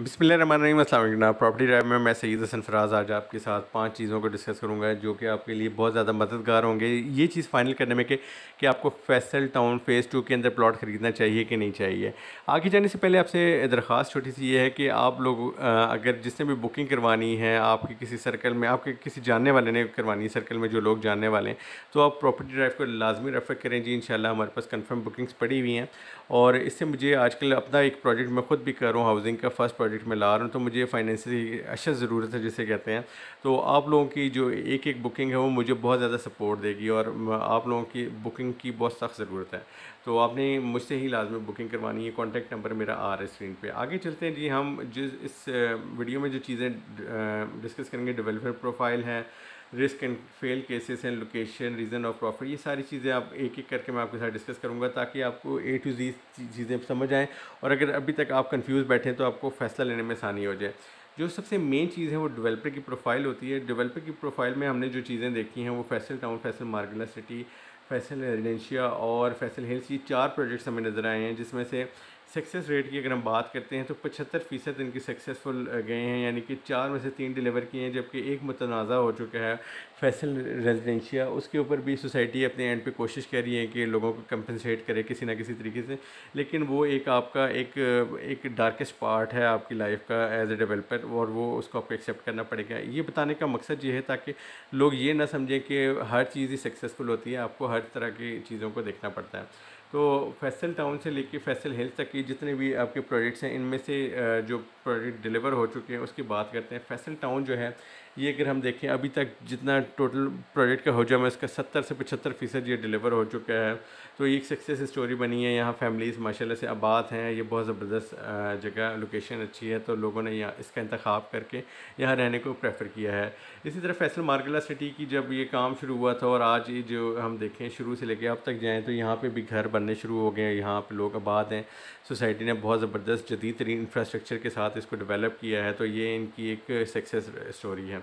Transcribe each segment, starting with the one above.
बिसमीम जनाब property drive में मैं सईद हसन फराज आज आपके साथ पांच चीज़ों को डिस्कस करूंगा जो कि आपके लिए बहुत ज़्यादा मददगार होंगे ये चीज़ फाइनल करने में कि कि आपको फैसल टाउन फ़ेज़ टू के अंदर प्लॉट ख़रीदना चाहिए कि नहीं चाहिए आगे जाने से पहले आपसे दरख्वास्त छोटी सी ये है कि आप लोग अगर जिसने भी बुकिंग करवानी है आपके किसी सर्कल में आपके किसी जानने वाले ने करवानी है सर्कल में जो लोग जानने वाले हैं तो आप प्रॉपर्टी ड्राइव को लाजमी रेफ़र करें जी इन हमारे पास कन्फर्म बुकिंग्स पड़ी हुई हैं और इससे मुझे आजकल अपना एक प्रोजेक्ट मैं खुद भी कर रहा हूँ हाउसिंग का फर्स्ट प्रोजेक्ट में ला रहा हूँ तो मुझे फाइनेंशियली अच्छा ज़रूरत है जिसे कहते हैं तो आप लोगों की जो एक एक बुकिंग है वो मुझे बहुत ज़्यादा सपोर्ट देगी और आप लोगों की बुकिंग की बहुत सख्त ज़रूरत है तो आपने मुझसे ही लाजमी बुकिंग करवानी है कॉन्टैक्ट नंबर मेरा आ रहा है स्क्रीन पर आगे चलते हैं जी हम जिस इस वीडियो में जो चीज़ें डिस्कस करेंगे डेवलपर प्रोफाइल है risk and fail cases and location reason of profit ये सारी चीज़ें आप एक एक करके मैं आपके साथ डिस्कस करूँगा ताकि आपको ए टू जी चीज़ें समझ आएँ और अगर अभी तक आप कन्फ्यूज़ बैठे तो आपको फैसला लेने में आसानी हो जाए जो सबसे मेन चीज़ है वो डेवलपर की प्रोफाइल होती है डेवलपर की प्रोफाइल में हमने जो चीज़ें देखी हैं वो Faisal Town Faisal Margalla City Faisal Residencia और फैसल हिल्स ये चार प्रोजेक्ट्स हमें नज़र आए हैं जिसमें से सक्सेस रेट की अगर हम बात करते हैं तो पचहत्तर फ़ीसद इनकी सक्सेसफुल गए हैं यानी कि चार में से तीन डिलीवर किए हैं जबकि एक मतनाज़ा हो चुका है फैसल रेजिडेंशिया उसके ऊपर भी सोसाइटी अपने एंड पे कोशिश कर रही है कि लोगों को कंपनसेट करे किसी ना किसी तरीके से लेकिन वो एक आपका एक एक डार्केस्ट पार्ट है आपकी लाइफ का एज ए डेवलपर और वो उसको आपको एक्सेप्ट करना पड़ेगा ये बताने का मकसद ये है ताकि लोग ये ना समझें कि हर चीज़ ही सक्सेसफुल होती है आपको हर तरह की चीज़ों को देखना पड़ता है तो फैसल टाउन से लेके फैसल हिल्स तक की जितने भी आपके प्रोजेक्ट्स हैं इनमें से जो प्रोजेक्ट डिलीवर हो चुके हैं उसकी बात करते हैं फैसल टाउन जो है ये अगर हम देखें अभी तक जितना टोटल प्रोजेक्ट का हो जाए मैं इसका सत्तर से पचहत्तर फ़ीसद ये डिलीवर हो चुका है तो ये एक सक्सेस स्टोरी बनी है यहाँ फैमिलीज़ माशाल्लाह से आबाद हैं ये बहुत ज़बरदस्त जगह लोकेशन अच्छी है तो लोगों ने यहाँ इसका इंतखब करके यहाँ रहने को प्रेफर किया है इसी तरह फैसल मार्गला सिटी की जब ये काम शुरू हुआ था और आज ये जो हम देखें शुरू से लेके अब तक जाएँ तो यहाँ पर भी घर बनने शुरू हो गए हैं यहाँ पर लोग आबाद हैं सोसाइटी ने बहुत ज़बरदस्त जदीद तरीन इंफ्रास्ट्रक्चर के साथ इसको डिवेलप किया है तो ये इनकी एक सक्सेस स्टोरी है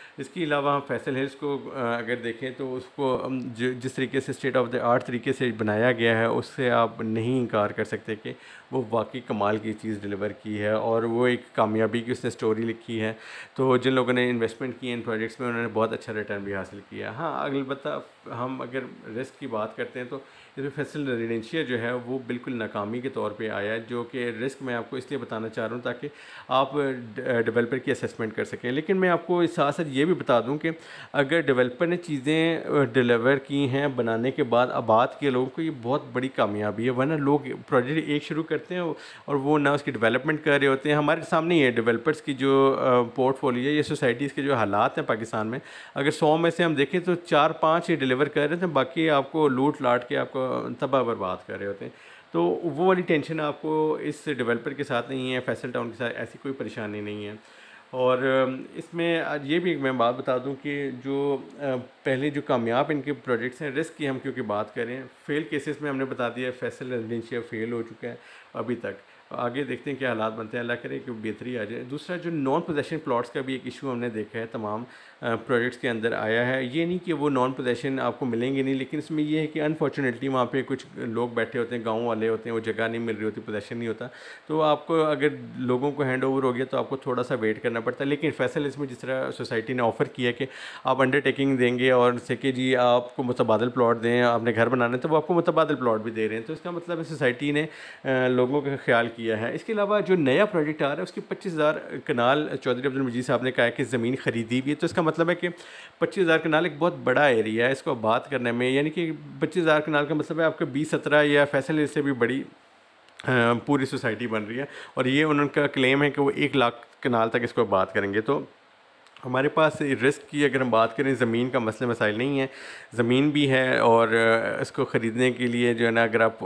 इसके अलावा हम फैसल हिल्स को अगर देखें तो उसको जिस तरीके से स्टेट ऑफ द आर्ट तरीके से बनाया गया है उससे आप नहीं इनकार कर सकते कि वो वाकई कमाल की चीज़ डिलीवर की है और वो एक कामयाबी की उसने स्टोरी लिखी है तो जिन लोगों ने इन्वेस्टमेंट की है इन प्रोजेक्ट्स में उन्होंने बहुत अच्छा रिटर्न भी हासिल किया हाँ अलबत् हम अगर रिस्क की बात करते हैं तो इसमें फैसल रेजिडेंशिया जो है वो बिल्कुल नाकामी के तौर पर आया जो कि रिस्क मैं आपको इसलिए बताना चाह रहा हूँ ताकि आप डेवलपर की असेसमेंट कर सकें लेकिन मैं आपको साथ साथ ये भी बता दूं कि अगर डेवलपर ने चीज़ें डिलीवर की हैं बनाने के बाद आबाद के लोगों को ये बहुत बड़ी कामयाबी है वरना लोग प्रोजेक्ट एक शुरू करते हैं और वो ना उसकी डेवलपमेंट कर रहे होते हैं हमारे सामने ही है डेवलपर्स की जो पोर्टफोलियो या सोसाइटीज़ के जो हालात हैं पाकिस्तान में अगर सौ में से हम देखें तो चार पाँच ही डिलीवर कर रहे थे बाकी आपको लूट लाट के आपको तबाह बर्बाद कर रहे होते हैं तो वो वाली टेंशन आपको इस डेवलपर के साथ नहीं है फैसल टाउन के साथ ऐसी कोई परेशानी नहीं है और इसमें ये भी मैं बात बता दूं कि जो पहले जो कामयाब इनके प्रोजेक्ट्स हैं रिस्क की हम क्योंकि बात करें फेल केसेस में हमने बता दिया फैसल रेजिडेंशिया फ़ेल हो चुका है अभी तक आगे देखते हैं क्या हालात बनते हैं अल्लाह करें कि बेहतरी आ जाए दूसरा जो नॉन पोजेशन प्लाट्स का भी एक इशू हमने देखा है तमाम प्रोजेक्ट्स के अंदर आया है ये नहीं कि वो नॉन पोजेशन आपको मिलेंगे नहीं लेकिन इसमें ये है कि अनफॉर्चुनेटली वहाँ पे कुछ लोग बैठे होते हैं गाँव वाले होते हैं वो जगह नहीं मिल रही होती पोजेशन नहीं होता तो आपको अगर लोगों को हैंड ओवर हो गया तो आपको थोड़ा सा वेट करना पड़ता है लेकिन फैसल इसमें जिस तरह सोसाइटी ने ऑफ़र किया कि आप अंडरटेकिंग देंगे और से कि जी आपको मुतबादल प्लाट दें आपने घर बनाने तो वो आपको मुतबादल प्लाट भी दे रहे हैं तो इसका मतलब सोसाइटी ने लोगों का ख्याल किया है इसके अलावा जो नया प्रोजेक्ट आ रहा है उसकी पच्चीस हज़ार कनाल चौधरी अब्दुल मजीद साहब ने कहा कि ज़मीन खरीदी भी है तो इसका मतलब मतलब है कि पच्चीस हज़ार कनाल एक बहुत बड़ा एरिया है इसको बात करने में यानी कि पच्चीस हज़ार कनाल का मतलब है आपके बीस सत्रह या फैसल से भी बड़ी पूरी सोसाइटी बन रही है और ये उनका क्लेम है कि वो एक लाख कनाल तक इसको बात करेंगे तो हमारे पास रिस्क की अगर हम बात करें ज़मीन का मसले मसाइल नहीं है ज़मीन भी है और इसको ख़रीदने के लिए जो है ना अगर आप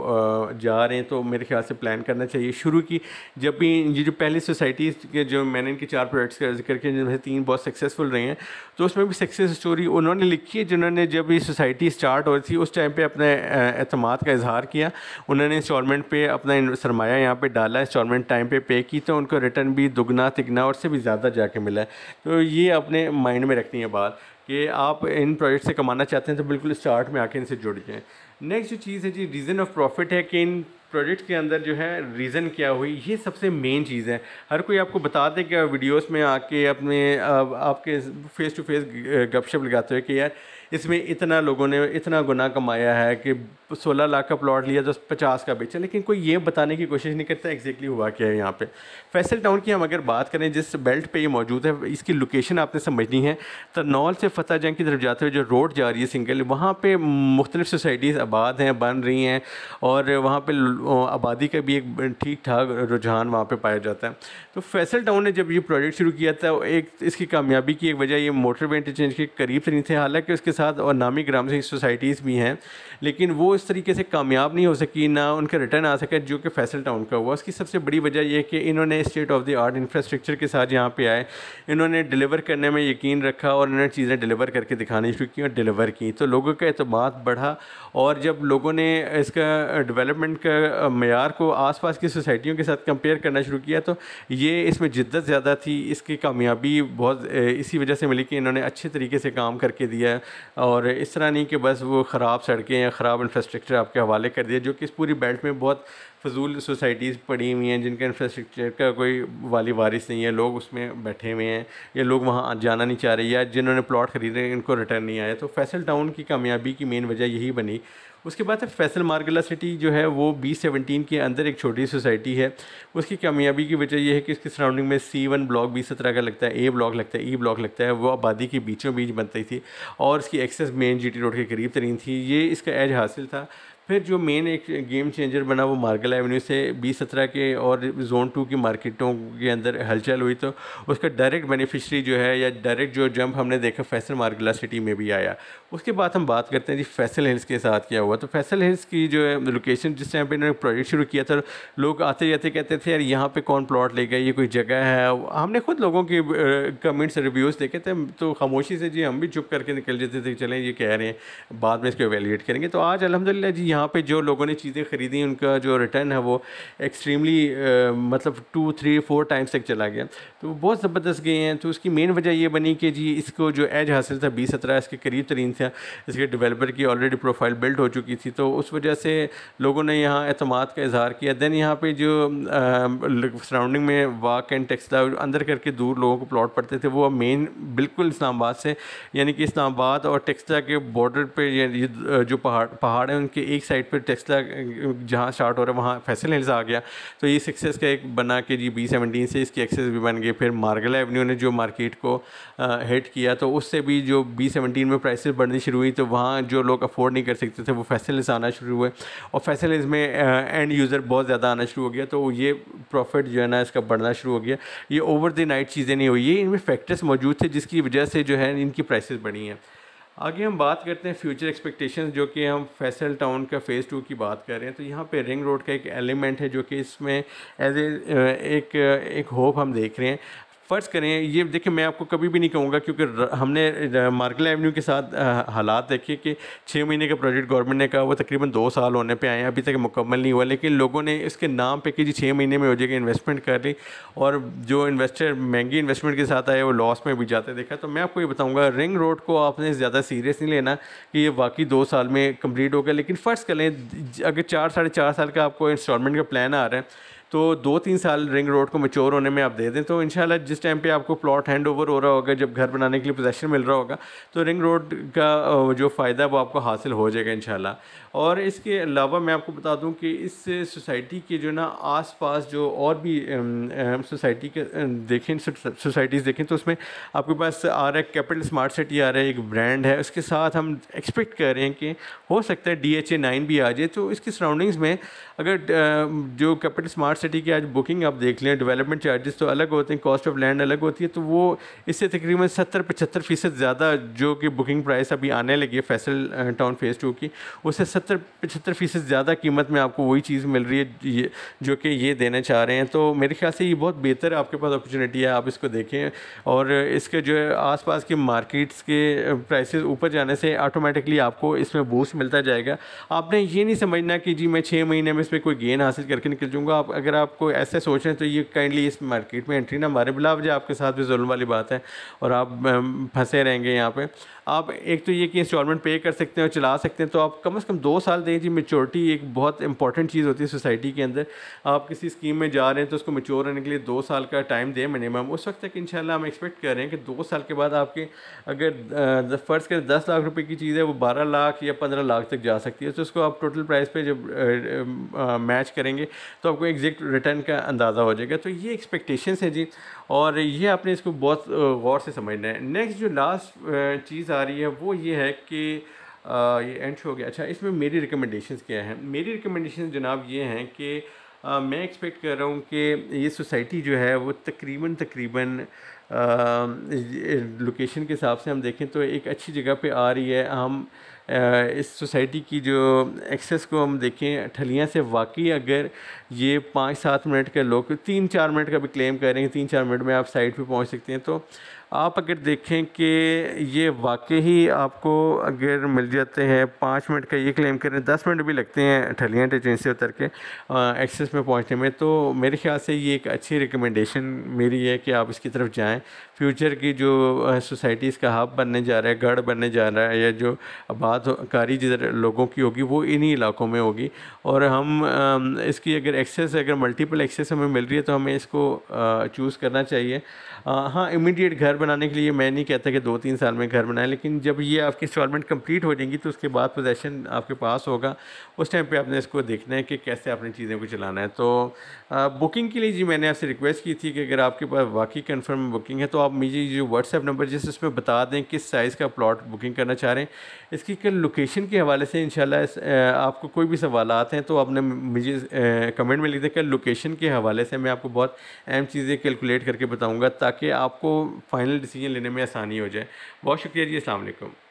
जा रहे हैं तो मेरे ख्याल से प्लान करना चाहिए शुरू की जब भी ये जो पहली सोसाइटीज़ के जो मैंने इनके चार प्रोडक्ट्स का जिक्र किया जिनमें तीन बहुत सक्सेसफुल रहे हैं तो उसमें भी सक्सेस स्टोरी उन्होंने लिखी है जिन्होंने जब ये सोसाइटी स्टार्ट हो रही थी उस टाइम पर अपने अहतमाद का इजहार किया उन्होंने इंस्टॉलमेंट पर अपना सरमाया यहाँ पर डाला इंस्टॉलमेंट टाइम पर पे की तो उनको रिटर्न भी दुगना तिगना और से भी ज़्यादा जाके मिला तो ये ये अपने माइंड में रखनी है बात कि आप इन प्रोजेक्ट से कमाना चाहते हैं तो बिल्कुल स्टार्ट में आके इनसे जुड़ जाएँ नेक्स्ट जो चीज़ है जी रीज़न ऑफ प्रॉफिट है कि इन प्रोजेक्ट के अंदर जो है रीज़न क्या हुई ये सबसे मेन चीज़ है हर कोई आपको बताते कि वीडियोस में आके अपने आपके फ़ेस टू फेस गपशप लगाते हुए कि यार इसमें इतना लोगों ने इतना गुना कमाया है कि सोलह लाख का प्लॉट लिया तो पचास का बेचा लेकिन कोई ये बताने की कोशिश नहीं करता एग्जैक्टली हुआ क्या है यहाँ पे फैसल टाउन की हम अगर बात करें जिस बेल्ट पे ये मौजूद है इसकी लोकेशन आपने समझनी है तरनौल से फतेह जंग की तरफ जाते हुए जो रोड जा रही है सिंगल वहाँ पर मुख्तलिफ सोसाइटीज़ आबाद हैं बन रही हैं और वहाँ पर आबादी का भी एक ठीक ठाक रुझान वहाँ पर पाया जाता है तो फैसल टाउन ने जब ये प्रोजेक्ट शुरू किया था एक इसकी कामयाबी की एक वजह ये मोटर वे इंटरचेंज के करीब से नहीं थे हालाँकि उसके साथ और नामी ग्राम सोसाइटीज़ भी हैं लेकिन वो इस तरीके से कामयाब नहीं हो सकी ना उनका रिटर्न आ सके जो कि फैसल टाउन का हुआ उसकी सबसे बड़ी वजह यह कि इन्होंने state of the art infrastructure के साथ यहाँ पे आए इन्होंने डिलीवर करने में यकीन रखा और इन्होंने चीज़ें डिलीवर करके दिखानी शुरू की और डिलीवर की तो लोगों का अतमाद बढ़ा और जब लोगों ने इसका डेवलपमेंट का मैार को पास की सोसाइटियों के साथ कंपेयर करना शुरू किया तो ये इसमें जिद्दत ज़्यादा थी इसकी कामयाबी बहुत इसी वजह से मिली कि इन्होंने अच्छे तरीके से काम करके दिया और इस तरह नहीं कि बस वो ख़राब सड़कें या ख़राब इंफ्रास्ट्रक्चर आपके हवाले कर दिया जो कि इस पूरी बेल्ट में बहुत फजूल सोसाइटीज़ पड़ी हुई हैं जिनका इंफ्रास्ट्रक्चर का कोई वाली वारिस नहीं है लोग उसमें बैठे हुए हैं या लोग वहाँ जाना नहीं चाह रहे या जिन्होंने प्लाट ख़रीदे इनको रिटर्न नहीं आया तो फैसल टाउन की कामयाबी की मेन वजह यही बनी उसके बाद है फैसल मार्गला सिटी जो है वो बी सेवनटीन के अंदर एक छोटी सोसाइटी है उसकी कामयाबी की वजह यह है कि उसकी सराउंडिंग में सी वन ब्लॉक बी सत्रह का लगता है ए ब्लॉक लगता है ई e ब्लॉक लगता है वो आबादी के बीचों बीच बनती थी और इसकी access main G T road के करीब तरीन थी ये इसका एज हासिल था फिर जो मेन एक गेम चेंजर बना वो मार्गल एवेन्यू से बी सत्रह के और जोन टू की मार्केटों के अंदर हलचल हुई तो उसका डायरेक्ट बेनिफिशरी जो है या डायरेक्ट जो जंप हमने देखा फैसल मार्गला सिटी में भी आया उसके बाद हम बात करते हैं जी फैसल हिल्स के साथ क्या हुआ तो फैसल हिल्स की जो है लोकेशन जिस टाइम पर इन्होंने प्रोजेक्ट शुरू किया था लोग आते जाते कहते थे यार यहाँ पर कौन प्लॉट लेगा ये कोई जगह है हमने खुद लोगों के कमेंट्स रिव्यूज़ देखे थे तो खामोशी से जी हम भी चुप करके निकल जाते थे चलें ये कह रहे हैं बाद में इसको एवेल्यूट करेंगे तो आज अलहमदिल्ला जी यहाँ पे जो लोगों ने चीज़ें ख़रीदी उनका जो रिटर्न है वो एक्सट्रीमली मतलब टू थ्री फोर टाइम्स तक चला गया तो बहुत ज़बरदस्त गए हैं तो उसकी मेन वजह ये बनी कि जी इसको जो एज हासिल था बीस सत्रह इसके करीब तरीन से इसके डिवेलपर की ऑलरेडी प्रोफाइल बिल्ड हो चुकी थी तो उस वजह से लोगों ने यहाँ अहतम का इजहार किया दैन यहाँ पर जो सराउंडिंग में वाक एंड टेक्सटाइल अंदर करके दूर लोगों को प्लॉट पड़ते थे वो अब मेन बिल्कुल इस्लामाबाद से यानी कि इस्लामाबाद और टेक्सटा के बॉर्डर पर जो पहाड़ पहाड़ हैं उनके एक साइड पर टेस्ला जहाँ स्टार्ट हो रहा है वहाँ फैसल हिल्स आ गया तो ये सक्सेस का एक बना के जी बी सेवनटीन से इसकी एक्सेस भी बन गई फिर मार्गला एवेन्यू ने जो मार्केट को हिट किया तो उससे भी जो बी सेवनटीन में प्राइसेस बढ़नी शुरू हुई तो वहाँ जो लोग अफोर्ड नहीं कर सकते थे वो फैसल हिल्स आना शुरू हुए और फैसल हिल्स में एंड यूज़र बहुत ज़्यादा आना शुरू हो गया तो ये प्रॉफिट जो है ना इसका बढ़ना शुरू हो गया ये ओवर द नाइट चीज़ें नहीं हुई ये इनमें फैक्टर्स मौजूद थे जिसकी वजह से जो है इनकी प्राइसेस बढ़ी हैं आगे हम बात करते हैं फ्यूचर एक्सपेक्टेशंस जो कि हम फैसल टाउन का फ़ेज़ टू की बात कर रहे हैं तो यहाँ पे रिंग रोड का एक एलिमेंट है जो कि इसमें एज ए एक एक होप हम देख रहे हैं फ़र्ज़ करें ये देखिए मैं आपको कभी भी नहीं कहूँगा क्योंकि हमने मार्केला एवेन्यू के साथ हालात देखे कि छः महीने का प्रोजेक्ट गवर्नमेंट ने कहा वो तकरीबन दो साल होने पे आए अभी तक मुकम्मल नहीं हुआ लेकिन लोगों ने इसके नाम पे कि जी छः महीने में हो जाएगी इन्वेस्टमेंट कर ली और जो इन्वेस्टर महंगी इन्वेस्टमेंट के साथ आए वो लॉस में भी जाते देखा तो मैं आपको ये बताऊँगा रिंग रोड को आपने ज़्यादा सीरियस नहीं लेना कि ये वाकई दो साल में कम्प्लीट हो गया लेकिन फ़र्ज़ कर लें अगर चार साढ़े चार साल का आपको इंस्टॉलमेंट का प्लान आ रहा है तो दो तीन साल रिंग रोड को मेच्योर होने में आप दे दें तो इन जिस टाइम पर आपको प्लॉट हैंड ओवर हो रहा होगा जब घर बनाने के लिए पोजेशन मिल रहा होगा तो रिंग रोड का जो फ़ायदा वो आपको हासिल हो जाएगा इन और इसके अलावा मैं आपको बता दूँ कि इस सोसाइटी के जो ना आस पास जो और भी सोसाइटी के देखें सोसाइटीज़ देखें तो उसमें आपके पास आ रहा है कैपिटल स्मार्ट सिटी आ रहा है एक ब्रांड है उसके साथ हम एक्सपेक्ट कर रहे हैं कि हो सकता है डी एच ए नाइन भी आ जाए तो इसकी सराउंडिंग्स में अगर जो कैपिटल स्मार्ट सिटी की आज बुकिंग आप देख लें डेवलपमेंट चार्जेस तो अलग होते हैं कॉस्ट ऑफ लैंड अलग होती है तो वो इससे तकरीबन सत्तर पचहत्तर फ़ीसद ज़्यादा जो कि बुकिंग प्राइस अभी आने लगी है फैसल टाउन फेज़ टू की उससे सत्तर पचहत्तर फ़ीसद ज़्यादा कीमत में आपको वही चीज़ मिल रही है जो कि ये देना चाह रहे हैं तो मेरे ख्याल से ये बहुत बेहतर आपके पास अपॉर्चुनिटी है आप इसको देखें और इसके जो है आस पास के मार्केट्स के प्राइस ऊपर जाने से ऑटोमेटिकली आपको इसमें बूस्ट मिलता जाएगा आपने ये नहीं समझना कि जी मैं छः महीने में इसमें कोई गेन हासिल करके निकल जाऊँगा आप अगर आपको ऐसे सोच रहे हैं तो ये काइंडली इस मार्केट में एंट्री ना मारें बिलावजा आपके साथ भी जुल्म वाली बात है और आप फंसे रहेंगे यहाँ पे आप एक तो ये कि इंस्टॉलमेंट पे कर सकते हैं और चला सकते हैं तो आप कम से कम दो साल दें जी मेचोरिटी एक बहुत इंपॉर्टेंट चीज़ होती है सोसाइटी के अंदर आप किसी स्कीम में जा रहे हैं तो उसको मेच्योर होने के लिए दो साल का टाइम दें मिनिमम उस वक्त तक इन हम एक्सपेक्ट कर रहे हैं कि दो साल के बाद आपके अगर फ़र्ज़ कर दस लाख रुपये की चीज़ है वो बारह लाख या पंद्रह लाख तक जा सकती है तो उसको आप टोटल प्राइस पर जब मैच करेंगे तो आपको एग्जैक्ट एक रिटर्न का अंदाज़ा हो जाएगा तो ये एक्सपेक्टेशंस हैं जी और ये आपने इसको बहुत गौर से समझना है नेक्स्ट जो लास्ट चीज़ आ रही है वो ये है कि ये एंड शो हो गया अच्छा इसमें मेरी रिकमेंडेशंस क्या हैं मेरी रिकमेंडेशन जनाब ये हैं कि मैं एक्सपेक्ट कर रहा हूँ कि ये सोसाइटी जो है वो तकरीबन तकरीबन लोकेशन के हिसाब से हम देखें तो एक अच्छी जगह पे आ रही है हम इस सोसाइटी की जो एक्सेस को हम देखें ठलियाँ से वाकई अगर ये पाँच सात मिनट का लोग तीन चार मिनट का भी क्लेम करें तीन चार मिनट में आप साइट पे पहुंच सकते हैं तो आप अगर देखें कि ये वाकई ही आपको अगर मिल जाते हैं पाँच मिनट का ये क्लेम करें दस मिनट भी लगते हैं ठलियाँ ट्रेन से उतर के एक्सेस में पहुँचने में तो मेरे ख्याल से ये एक अच्छी रिकमेंडेशन मेरी है कि आप इसकी तरफ जाएँ फ्यूचर की जो सोसाइटीज़ का हब बनने जा रहा है गढ़ बनने जा रहा है या जो बात कारी जिधर लोगों की होगी वो इन्हीं इलाकों में होगी और हम इसकी अगर एक्सेस अगर मल्टीपल एक्सेस हमें मिल रही है तो हमें इसको चूज़ करना चाहिए हाँ इमीडिएट घर घर बनाने के लिए मैं नहीं कहता कि दो तीन साल में घर बनाएं लेकिन जब ये आपकी इंस्टॉलमेंट कंप्लीट हो जाएगी तो उसके बाद पोजेसन आपके पास होगा उस टाइम पे आपने इसको देखना है कि कैसे आपने चीज़ों को चलाना है तो आ, बुकिंग के लिए जी मैंने आपसे रिक्वेस्ट की थी कि अगर आपके पास वाकई कन्फर्म बुकिंग है तो आप मुझे जो व्हाट्सएप नंबर जिस उसमें बता दें किस साइज़ का प्लॉट बुकिंग करना चाह रहे हैं इसकी कल लोकेशन के हवाले से इन आपको कोई भी सवाल हैं तो आपने मुझे कमेंट में लिख दें कि लोकेशन के हवाले से मैं आपको बहुत अहम चीज़ें कैलकुलेट करके बताऊँगा ताकि आपको फाइनल फाइनल डिसीजन लेने में आसानी हो जाए बहुत शुक्रिया जी असल